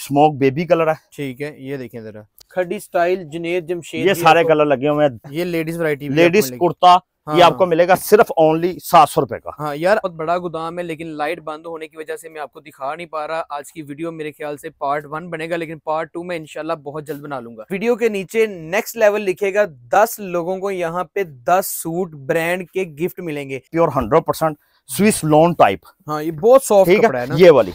Smoke baby colour है ठीक है ये देखिए जरा खड़ी स्टाइल जुनेद जमशेद ये सारे कलर लगे हुए हैं ये लेडीज वरायटी लेडीज कुर्ता हाँ, ये आपको मिलेगा सिर्फ ओनली सात सौ रुपए का हाँ यार बहुत बड़ा गोदाम है लेकिन लाइट बंद होने की वजह से मैं आपको दिखा नहीं पा रहा आज की वीडियो मेरे ख्याल से पार्ट वन बनेगा लेकिन पार्ट टू में इनशाला बहुत जल्द बना लूंगा वीडियो के नीचे नेक्स्ट लेवल लिखेगा दस लोगों को यहाँ पे दस सूट ब्रांड के गिफ्ट मिलेंगे pure hundred percent Swiss lawn type हाँ ये बहुत सॉफ्ट है ये वाली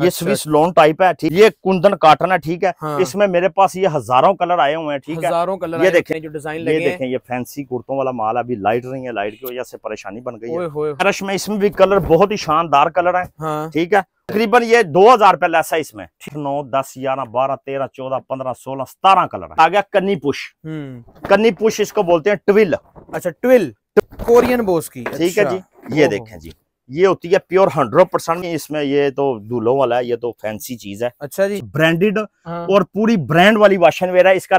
ये अच्छा, स्विस लोन टाइप है ठीक ये कुंदन काटन है ठीक है हाँ। इसमें मेरे पास ये हजारों कलर आए हुए हैं ठीक है हजारों कलर ये देखें जो डिजाइन ये देखें ये फैंसी कुर्तों वाला माल अभी लाइट नहीं है लाइट की वजह से परेशानी बन गई है रश में इसमें भी कलर बहुत ही शानदार कलर है हाँ। ठीक है तकरीबन ये दो हजार रुपया लैसा है इसमें नौ दस ग्यारह बारह तेरह चौदह पंद्रह सोलह सतारह कलर आ गया कन्नी पुश हम्म। कन्नी पुश इसको बोलते हैं ट्विल अच्छा ट्विल कोरियन बोस की ठीक है अच्छा। जी ये देखें जी ये होती है प्योर हंड्रेड परसेंट इसमें ये तो धूलों वाला है ये तो फैंसी चीज है अच्छा जी ब्रांडेड हाँ। और पूरी ब्रांड वाली वाशन वेयर है इसका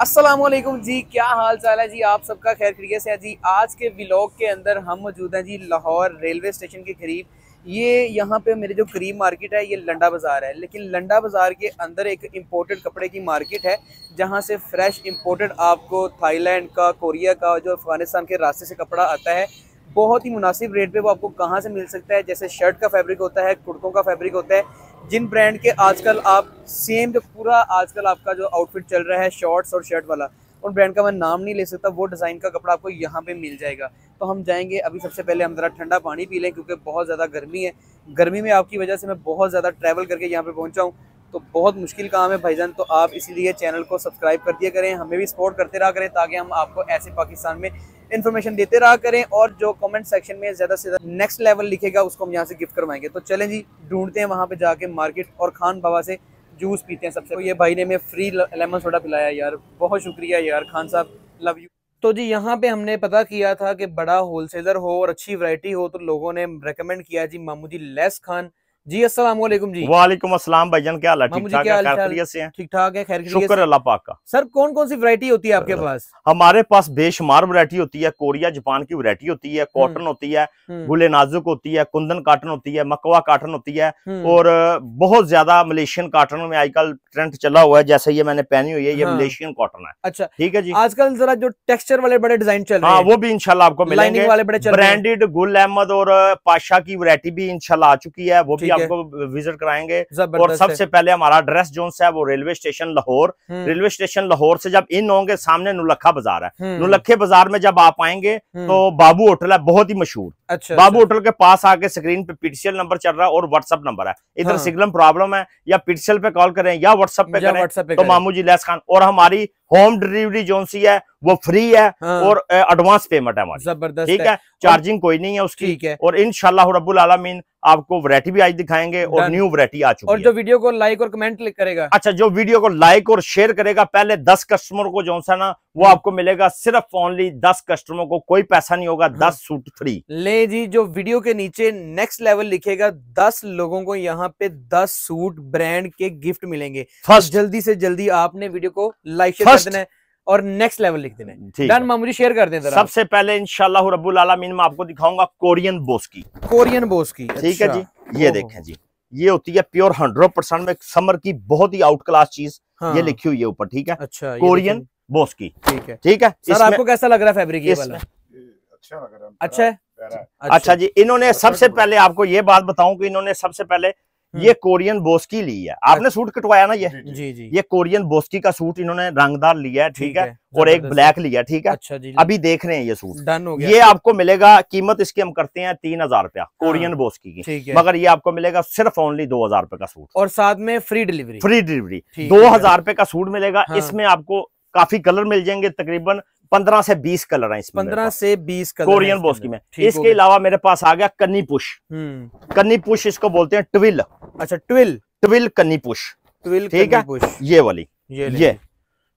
असलम जी क्या हाल चाल है जी आप सबका खैर खरीय से है जी आज के ब्लॉग के अंदर हम मौजूद हैं जी लाहौर रेलवे स्टेशन के करीब ये यहाँ पे मेरे जो करीब मार्केट है ये लंडा बाज़ार है लेकिन लंडा बाज़ार के अंदर एक इम्पोर्टेड कपड़े की मार्केट है जहाँ से फ्रेश इम्पोर्टेड आपको थाईलैंड का कोरिया का जो अफगानिस्तान के रास्ते से कपड़ा आता है बहुत ही मुनासिब रेट पे वो आपको कहाँ से मिल सकता है जैसे शर्ट का फैब्रिक होता है कुर्तों का फैब्रिक होता है जिन ब्रांड के आजकल आप सेम जो पूरा आजकल आपका जो आउटफिट चल रहा है शॉर्ट्स और शर्ट वाला उन ब्रांड का मैं नाम नहीं ले सकता वो डिज़ाइन का कपड़ा आपको यहाँ पर मिल जाएगा तो हम जाएँगे अभी सबसे पहले हम ज़रा ठंडा पानी पी लें क्योंकि बहुत ज़्यादा गर्मी है गर्मी में आपकी वजह से मैं बहुत ज़्यादा ट्रैवल करके यहाँ पर पहुँचा हूँ तो बहुत मुश्किल काम है भाईजान तो आप इसीलिए चैनल को सब्सक्राइब कर दिया करें हमें भी सपोर्ट करते रहा करें ताकि हम आपको ऐसे पाकिस्तान में इन्फॉर्मेशन देते रहा करें और जो कमेंट सेक्शन में ज़्यादा से ज़्यादा नेक्स्ट लेवल लिखेगा उसको हम यहाँ से गिफ्ट करवाएंगे तो चलें जी ढूंढते हैं वहाँ पे जाके मार्केट और खान बाबा से जूस पीते हैं सबसे तो ये भाई ने हमें फ्री लेमन सोडा पिलाया यार बहुत शुक्रिया यार खान साहब लव यू तो जी यहाँ पे हमने पता किया था कि बड़ा होलसेलर हो और अच्छी वरायटी हो तो लोगों ने रिकमेंड किया जी मामू जी लेस खान जी अस्सलाम वालेकुम जी वालेकुम अस्सलाम भाईजान क्या हाल है ठीक ठाक है ठीक ठाक है खैर शुक्र अल्लाह पाक का सर कौन कौन सी वैरायटी होती है आपके पास हमारे पास बेशुमार वैरायटी होती है कोरिया जापान की वैरायटी होती है कॉटन हम्म। होती है गुले हम्म। नाजुक होती है कुंदन काटन होती है मकवा काटन होती है हम्म। और बहुत ज्यादा मलेशियन काटन में आजकल ट्रेंड चला हुआ है जैसे ये मैंने पहनी हुई है ये मलेशियन हाँ। कॉटन है अच्छा ठीक है जी आजकल जरा जो टेक्सचर वाले बड़े हाँ, डिजाइन चल रहे हैं वो भी इनशाला आपको मिलेंगे ब्रांडेड गुल अहमद और पाशा की वरायटी भी इनशाला आ चुकी है वो भी आपको विजिट कराएंगे और सबसे पहले हमारा एड्रेस जो है वो रेलवे स्टेशन लाहौर रेलवे हम्म। स्टेशन लाहौर से जब इन होंगे सामने नुलखा बाजार है हम्म। नुलखे बाजार में जब आप आएंगे हम्म। तो बाबू होटल है बहुत ही मशहूर अच्छा, बाबू अच्छा। होटल के पास आके स्क्रीन पे पीटीसीएल नंबर चल रहा है और व्हाट्सअप नंबर है इधर सिग्नल हाँ। प्रॉब्लम है या पीटीसीएल पे कॉल करें या व्हाट्सएप पे करें तो मामू जी लेस खान और हमारी होम डिलीवरी जो सी है वो फ्री है हाँ। और एडवांस पेमेंट है हमारी जबरदस्त ठीक है, है। चार्जिंग कोई नहीं है उसकी है और इनशाला रबुल आलमीन आपको वरायटी भी आज दिखाएंगे और न्यू वरायटी आ चुकी और जो वीडियो को लाइक और कमेंट करेगा अच्छा जो वीडियो को लाइक और शेयर करेगा पहले दस कस्टमर को जो सा ना वो हम्म। आपको मिलेगा सिर्फ ओनली दस कस्टमर को कोई पैसा नहीं होगा दस सूट हाँ। फ्री ले जी जो वीडियो के नीचे नेक्स्ट लेवल लिखेगा दस लोगों को यहाँ पे दस सूट ब्रांड के गिफ्ट मिलेंगे फर्स्ट जल्दी से जल्दी आपने वीडियो को लाइक फर्स्ट देना है और नेक्स्ट लेवल लिख देना है डन मामूली शेयर कर दे सबसे पहले इंशाल्लाह रबुल आलमीन में आपको दिखाऊंगा कोरियन बोस की कोरियन बोस की ठीक है जी अच्छा। ये देखे जी ये होती है प्योर हंड्रेड परसेंट में समर की बहुत ही आउट क्लास चीज हाँ। ये लिखी हुई है ऊपर ठीक है अच्छा कोरियन बोस की ठीक है ठीक है सर आपको कैसा लग रहा है फैब्रिक ये वाला अच्छा लग रहा है अच्छा अच्छा।, अच्छा।, अच्छा जी इन्होंने सबसे पहले आपको ये बात बताऊं कि इन्होंने सबसे पहले ये कोरियन बोस्की ली है आपने अच्छा। सूट कटवाया ना ये जी जी ये कोरियन बोस्की का सूट इन्होंने रंगदार लिया है ठीक है और एक ब्लैक लिया ठीक है अच्छा जी अभी देख रहे हैं ये सूट डन हो गया ये आपको मिलेगा कीमत इसकी हम करते हैं तीन हजार रुपया हाँ। कोरियन बोस्की की मगर ये आपको मिलेगा सिर्फ ओनली दो हजार रुपए का सूट और साथ में फ्री डिलीवरी फ्री डिलीवरी दो हजार का सूट मिलेगा हाँ। इसमें आपको काफी कलर मिल जाएंगे तकरीबन पंद्रह से बीस कलर है इसमें पंद्रह से बीस कलर कोरियन बोस्की में इसके अलावा मेरे पास आ गया कन्नी पुश हम्म। कन्नी पुश इसको बोलते हैं ट्विल अच्छा ट्विल ट्विल कन्नी पुश ट्विल ठीक है ये वाली ये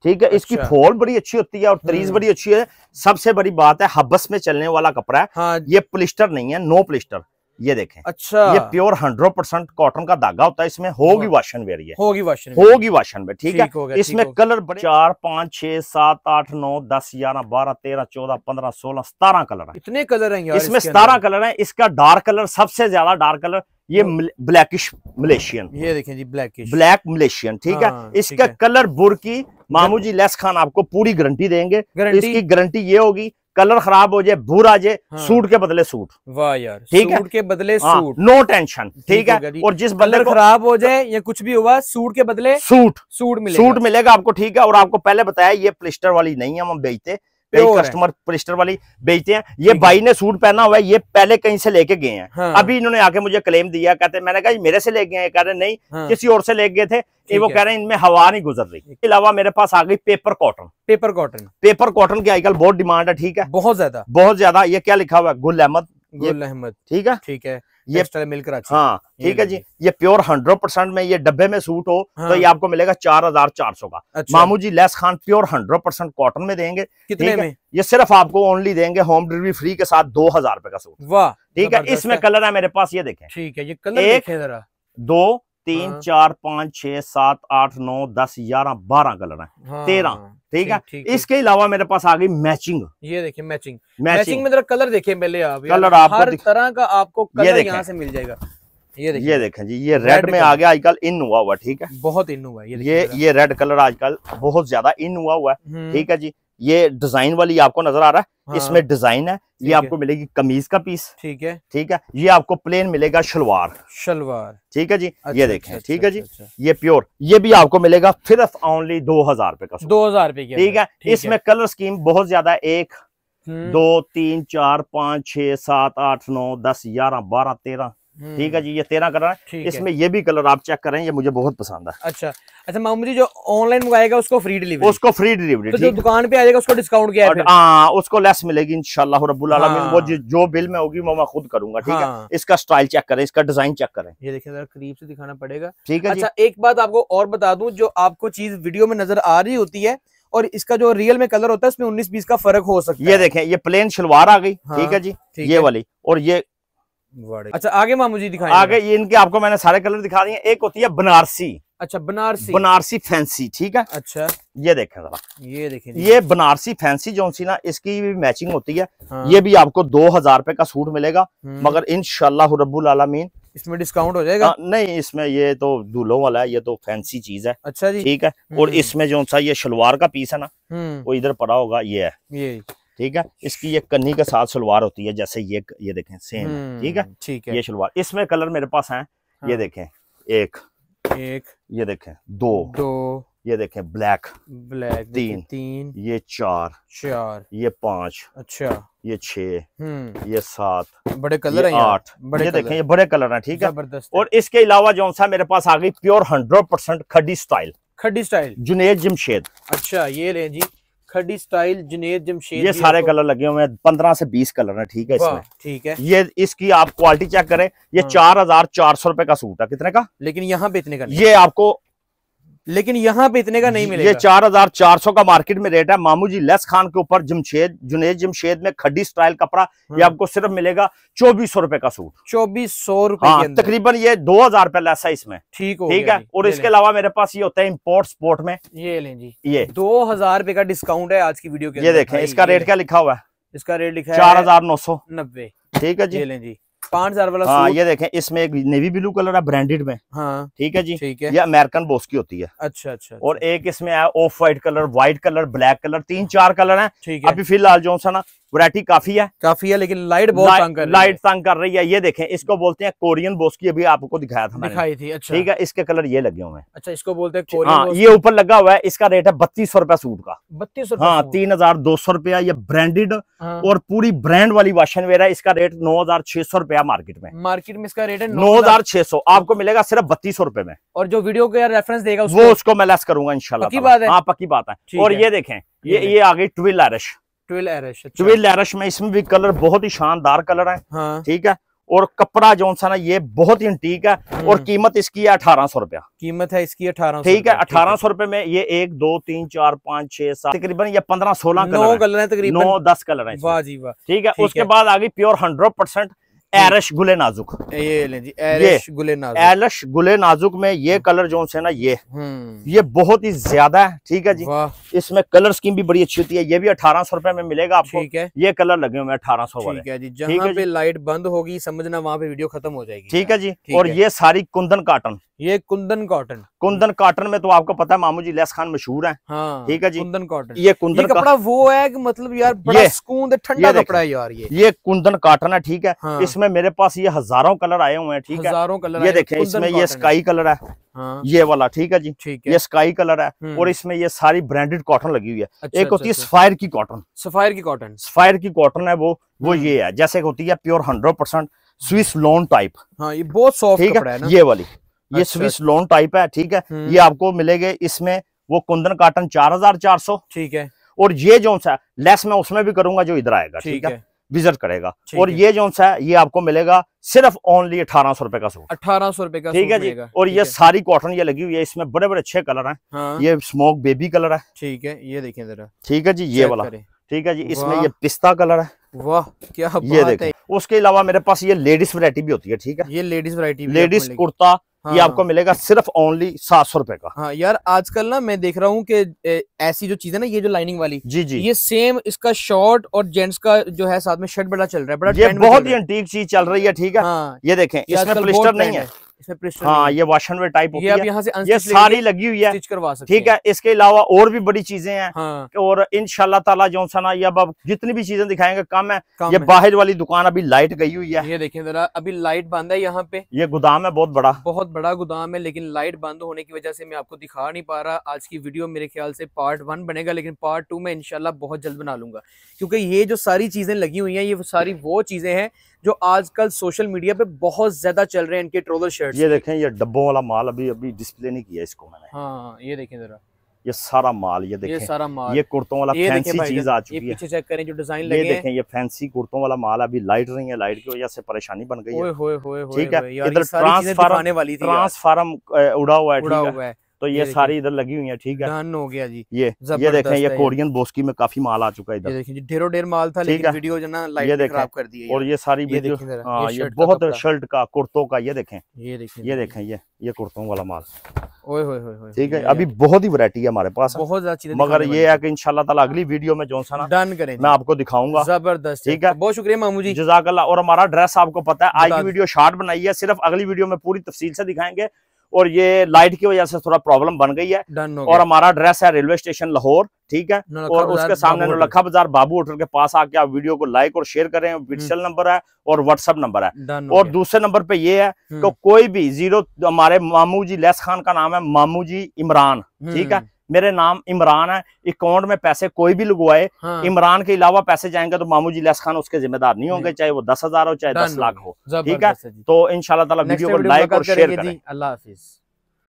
ठीक है इसकी अच्छा। फोल बड़ी अच्छी होती है और तरीज हम्म। बड़ी अच्छी है सबसे बड़ी बात है हबस में चलने वाला कपड़ा है हाँ। ये प्लिस्टर नहीं है नो प्लिस्टर ये देखें अच्छा ये प्योर हंड्रेड परसेंट कॉटन का धागा होता है इसमें होगी हाँ। वाशन वेर ये होगी वाशन होगी वाशन वेर ठीक है इसमें कलर बड़े चार पांच छह सात आठ नौ दस ग्यारह बारह तेरह चौदह पंद्रह सोलह सतारह कलर है इतने कलर है इसमें सतारह कलर है इसका डार्क कलर सबसे ज्यादा डार्क कलर ये ब्लैकिश तो- मलेशियन ये देखें जी ब्लैकिश ब्लैक मलेशियन ठीक है हाँ, इसका कलर बुर की मामू जी लेस खान आपको पूरी गारंटी देंगे इसकी गारंटी ये होगी कलर खराब हो जाए आ जाए हाँ। सूट के बदले सूट वाह यार ठीक है के बदले हाँ, सूट नो टेंशन ठीक है और जिस बंदर खराब हो जाए या कुछ भी हुआ सूट के बदले सूट सूट मिलेगा सूट मिलेगा आपको ठीक है और आपको पहले बताया ये प्लिस्टर वाली नहीं है हम बेचते कई कस्टमर पॉलिस्टर वाली बेचते हैं ये भाई ने सूट पहना हुआ है ये पहले कहीं से लेके गए हैं हाँ। अभी इन्होंने आके मुझे क्लेम दिया कहते मैंने कहा मेरे से ले गए कह रहे नहीं हाँ। किसी और से ले गए थे ये वो कह रहे हैं इनमें हवा नहीं गुजर रही इसके अलावा मेरे पास आ गई paper cotton paper cotton paper cotton की आजकल बहुत डिमांड है ठीक है बहुत ज्यादा बहुत ज्यादा ये क्या लिखा हुआ है गुल अहमद गुल अहमद ठीक है ठीक है ये मिल्क हाँ ठीक है जी ये प्योर हंड्रेड परसेंट में ये डब्बे में सूट हो तो हाँ। तो ये आपको मिलेगा चार हजार चार सौ का अच्छा। मामू जी लेस खान प्योर हंड्रेड परसेंट कॉटन में देंगे कितने में ये सिर्फ आपको ओनली देंगे होम डिलीवरी फ्री के साथ दो हजार रुपए का सूट वाह ठीक है इसमें कलर है मेरे पास ये देखें ठीक है ये कलर एक दो तीन हाँ। चार पांच छह सात आठ नौ दस ग्यारह बारह कलर है हाँ, तेरह हाँ, ठीक है इसके अलावा मेरे पास आ गई मैचिंग ये देखिए मैचिंग मैचिंग में कलर देखिए पहले आप कलर आप हर तरह का आपको कलर यहाँ से मिल जाएगा ये देखें ये देखें जी ये रेड, रेड में आ गया आजकल इन हुआ हुआ ठीक है बहुत इन हुआ ये ये ये रेड कलर आजकल बहुत ज्यादा इन हुआ हुआ है हम्म। ठीक है जी ये डिजाइन वाली आपको नजर आ रहा है हाँ। इसमें डिजाइन है ये आपको मिलेगी कमीज का पीस ठीक है ठीक है ये आपको प्लेन मिलेगा शलवार शलवार ठीक है जी अच्छा, ये देखें अच्छा, ठीक अच्छा, है जी अच्छा, अच्छा, ये प्योर ये भी आपको मिलेगा सिर्फ ओनली दो हजार रुपए का दो हजार रुपए ठीक है इसमें कलर स्कीम बहुत ज्यादा है एक हम्म। दो तीन चार पाँच छह सात आठ नौ दस ग्यारह बारह तेरह ठीक है जी ये तेरह कलर है इसमें ये भी कलर आप चेक करें ये मुझे बहुत पसंद है अच्छा अच्छा मामू जी जो ऑनलाइन मंगाएगा उसको फ्री डिलीवरी उसको फ्री डिलीवरी तो जो दुकान पे आ जाएगा उसको डिस्काउंट किया हाँ उसको लेस मिलेगी इनशाला रबुल हाँ। वो जो बिल में होगी वो मैं खुद करूंगा ठीक हाँ। है इसका स्टाइल चेक करें इसका डिजाइन चेक करें ये देखिए जरा करीब से दिखाना पड़ेगा ठीक है अच्छा एक बात आपको और बता दू जो आपको चीज वीडियो में नजर आ रही होती है और इसका जो रियल में कलर होता है इसमें 19 बीस का फर्क हो सकता है ये देखें ये प्लेन शलवार आ गई हाँ, ठीक है जी ये वाली और ये अच्छा आगे मामू जी दिखाएं आगे ये इनके आपको मैंने सारे कलर दिखा दिए एक होती है बनारसी अच्छा बनारसी बनारसी फैंसी ठीक है अच्छा ये देखें जरा ये देखें ये बनारसी फैंसी जो सी ना इसकी भी मैचिंग होती है हाँ। ये भी आपको दो हजार रुपए का सूट मिलेगा हम्म। मगर इनशाला रबुल आलमीन इसमें डिस्काउंट हो जाएगा आ, हाँ, नहीं इसमें ये तो दूल्हो वाला है ये तो फैंसी चीज है अच्छा जी ठीक है और हम्म। इसमें जो सा ये शलवार का पीस है ना हम्म। वो इधर पड़ा होगा ये है ये ठीक है इसकी ये कन्नी के साथ सलवार होती है जैसे ये ये देखें सेम हम्म, ठीक है ठीक है ये सलवार इसमें कलर मेरे पास है ये हाँ। देखें एक एक ये देखें दो दो ये देखें ब्लैक ब्लैक तीन तीन ये चार चार ये पांच अच्छा ये छह हम्म। ये सात बड़े कलर ये आठ बड़े ये देखें ये बड़े कलर हैं ठीक है जबरदस्त और इसके अलावा जो सा मेरे पास आ गई प्योर हंड्रेड परसेंट खड्डी स्टाइल खड्डी स्टाइल जुनेद जमशेद अच्छा ये ले जी खड़ी स्टाइल जुनेद जमशेद ये सारे कलर लगे हुए हैं पंद्रह से बीस कलर है ठीक है इसमें ठीक है ये इसकी आप क्वालिटी चेक करें ये हाँ। चार हजार चार सौ रुपए का सूट है कितने का लेकिन यहाँ पे इतने का ये आपको लेकिन यहाँ पे इतने का नहीं मिलेगा ये चार हजार चार सौ का मार्केट में रेट है मामू जी लेस खान के ऊपर जमशेद जुनेद जमशेद में खड्डी स्टाइल कपड़ा ये हम्म। आपको सिर्फ मिलेगा चौबीस सौ रुपए का सूट चौबीस सौ रुपए हाँ, तकरीबन ये दो हजार रुपए लेस है इसमें ठीक ठीक है और इसके अलावा मेरे पास ये होता है इम्पोर्ट स्पोर्ट में ये लें जी ये दो हजार रुपए का डिस्काउंट है आज की वीडियो के ये देखे इसका रेट क्या लिखा हुआ है इसका रेट लिखा है चार हजार नौ सौ नब्बे ठीक है जी लें जी पांच हजार वाला हाँ ये देखें इसमें एक नेवी ब्लू कलर है ब्रांडेड में हाँ ठीक है जी ठीक है ये अमेरिकन बोस की होती है अच्छा अच्छा और अच्छा। एक इसमें है off white colour white colour black colour तीन चार कलर है ठीक है अभी फिलहाल जो सा ना वरायटी काफी है काफी है लेकिन लाइट बहुत ला, तंग कर लाइट तंग कर रही है ये देखें इसको बोलते हैं कोरियन बोस की अभी आपको दिखाया था दिखाई थी अच्छा ठीक है इसके कलर ये लगे हुए हैं अच्छा इसको बोलते हैं हाँ, ये ऊपर लगा हुआ है इसका रेट है बत्तीस सौ रुपया सूट का बत्तीस सौ हाँ तीन हजार दो सौ रुपया ये ब्रांडेड हाँ। और पूरी ब्रांड वाली वाशन वेयर है इसका रेट नौ हजार छह सौ रुपया रुपया मार्केट में मार्केट में इसका रेट है नौ हजार छह सौ आपको मिलेगा सिर्फ बत्तीस सौ रुपए में और जो वीडियो को यार रेफरेंस देगा उसको वो उसको मैं लेस करूंगा इनशाला पक्की बात है हाँ पक्की बात है और ये देखें ये ये आ गई ट्विल एरश अच्छा। ट्विल एरश ट्विल एरश में इसमें भी कलर बहुत ही शानदार कलर है हाँ। ठीक है और कपड़ा जो सा ना ये बहुत ही इंटीक है और हम्म। कीमत इसकी है अठारह सौ रुपया कीमत है इसकी अठारह ठीक है अठारह सौ रुपए में ये एक दो तीन चार पाँच छह सात तकरीबन ये पंद्रह सोलह कलर है तकरीबन नौ दस कलर है वाह जी वाह ठीक है उसके बाद आ गई प्योर हंड्रेड परसेंट एरश गुले नाजुक ये जी एरश गुले नाजुक एरश गुले नाजुक में ये हम्म। कलर जो है ना ये हम्म। ये बहुत ही ज्यादा है ठीक है जी इसमें कलर स्कीम भी बड़ी अच्छी होती है ये भी अठारह सौ रुपए में मिलेगा आपको ठीक है ये कलर लगे हुए अठारह सौ ठीक है जी लाइट बंद होगी समझना वहाँ पे वीडियो खत्म हो जाएगी ठीक है जी और ये सारी कुंदन काटन ये कुंदन कॉटन कुंदन कॉटन में तो आपको पता है मामू जी लेस खान मशहूर है हाँ, ठीक है जी कुंदन कॉटन ये कुंदन ये कपड़ा वो है कि मतलब यार बड़ा सुकून ठंडा कपड़ा है यार ये ये कुंदन कॉटन है ठीक है हाँ, इस इसमें मेरे पास ये हजारों कलर आए हुए हैं ठीक है हजारों कलर ये देखें इसमें ये स्काई कलर है हाँ। ये वाला ठीक है जी ठीक है ये स्काई कलर है हम्म। और इसमें ये सारी ब्रांडेड कॉटन लगी हुई है अच्छा, एक अच्छा, होती है सफायर अच्छा। की कॉटन सफायर की कॉटन सफायर की कॉटन है वो वो हम्म। ये है जैसे होती है pure hundred percent Swiss lawn type हाँ ये बहुत सॉफ्ट ठीक है ये वाली ये स्विस लोन टाइप है ठीक है हम्म। ये आपको मिलेगा इसमें वो कुंदन काटन चार हजार चार सौ ठीक है और ये जो सा लेस मैं उसमें भी करूंगा जो इधर आएगा ठीक है विजिट करेगा और ये जो है ये आपको मिलेगा सिर्फ ओनली अठारह सौ रुपए का सूट अठारह सौ रुपए का ठीक है जी और ये सारी कॉटन ये लगी हुई है इसमें बड़े बड़े अच्छे कलर है हाँ। ये स्मोक बेबी कलर है ठीक है ये देखिए जरा ठीक है जी ये वाला ठीक है जी इसमें ये पिस्ता कलर है वाह क्या ये देखो उसके अलावा मेरे पास ये लेडीज वरायटी भी होती है ठीक है ये लेडीज वरायटी लेडीज कुर्ता हाँ। ये आपको मिलेगा सिर्फ ओनली सात सौ रुपए का हाँ यार आजकल ना मैं देख रहा हूँ कि ऐसी जो चीज है ना ये जो लाइनिंग वाली जी जी ये सेम इसका शॉर्ट और जेंट्स का जो है साथ में शर्ट बड़ा चल रहा है बड़ा ये बहुत ही अंटीक चीज चल रही है ठीक है हाँ ये देखें इसमें प्लिस्टर नहीं है हाँ ये वाशन वे टाइप ये यहाँ से ये सारी लगी हुई है ठीक है इसके अलावा और भी बड़ी चीजें हैं हाँ। और इनशाला ताला जो सना ये अब जितनी भी चीजें दिखाएंगे कम है कम ये बाहर वाली दुकान अभी लाइट गई हुई है ये देखिए जरा अभी लाइट बंद है यहाँ पे ये गोदाम है बहुत बड़ा बहुत बड़ा गोदाम है लेकिन लाइट बंद होने की वजह से मैं आपको दिखा नहीं पा रहा आज की वीडियो मेरे ख्याल से पार्ट वन बनेगा लेकिन पार्ट टू में इनशाला बहुत जल्द बना लूंगा क्योंकि ये जो सारी चीजें लगी हुई है ये सारी वो चीजें हैं जो आजकल सोशल मीडिया पे बहुत ज्यादा चल रहे हैं इनके ट्रोलर शर्ट ये देखें ये डब्बों वाला माल अभी अभी डिस्प्ले नहीं किया इसको मैंने हाँ, हाँ ये देखें जरा ये सारा माल ये देखें ये सारा माल ये कुर्तों वाला ये फैंसी चीज आ चुकी है पीछे चेक करें जो डिजाइन लगे ये देखें ये फैंसी कुर्तों वाला माल अभी लाइट रही है लाइट की वजह से परेशानी बन गई है ठीक है इधर ट्रांसफार्म वाली थी ट्रांसफार्म उड़ा हुआ है तो ये, ये सारी इधर लगी हुई है ठीक है हो गया जी ये ये देखें ये कोरियन बोस्की में काफी माल आ चुका है इधर देखिए ढेरों ढेर माल था लेकिन वीडियो जो ना लाइट खराब कर दी और ये सारी वीडियो हाँ, ये बहुत शर्ट का कुर्तों का ये देखें ये देखें ये देखें ये ये कुर्तों वाला माल ओए होए होए ठीक है अभी बहुत ही वैरायटी है हमारे पास बहुत ज्यादा मगर ये है कि इनशाला तला अगली वीडियो में जो सा डन करें मैं आपको दिखाऊंगा जबरदस्त ठीक है बहुत शुक्रिया मामू जी जजाकला और हमारा ड्रेस आपको पता है आज की वीडियो शार्ट बनाई है सिर्फ अगली वीडियो में पूरी तफसील से दिखाएंगे और ये लाइट की वजह से थोड़ा प्रॉब्लम बन गई है और हमारा एड्रेस है रेलवे स्टेशन लाहौर ठीक है और उसके सामने नौलखा बाजार बाबू होटल के पास आके आप वीडियो को लाइक और शेयर करें व्हाट्सएप हम्म। नंबर है और व्हाट्सएप नंबर है और दूसरे नंबर पे ये है कि हम्म। तो कोई भी जीरो हमारे मामू जी लेस खान का नाम है मामू जी इमरान ठीक है हम्म। मेरे नाम इमरान है अकाउंट में पैसे कोई भी लगवाए हाँ। इमरान के अलावा पैसे जाएंगे तो मामू जी लेस खान उसके जिम्मेदार नहीं होंगे चाहे वो दस हजार हो चाहे दस लाख हो ठीक है तो इनशाला लाइक और शेयर अल्लाह हाफिज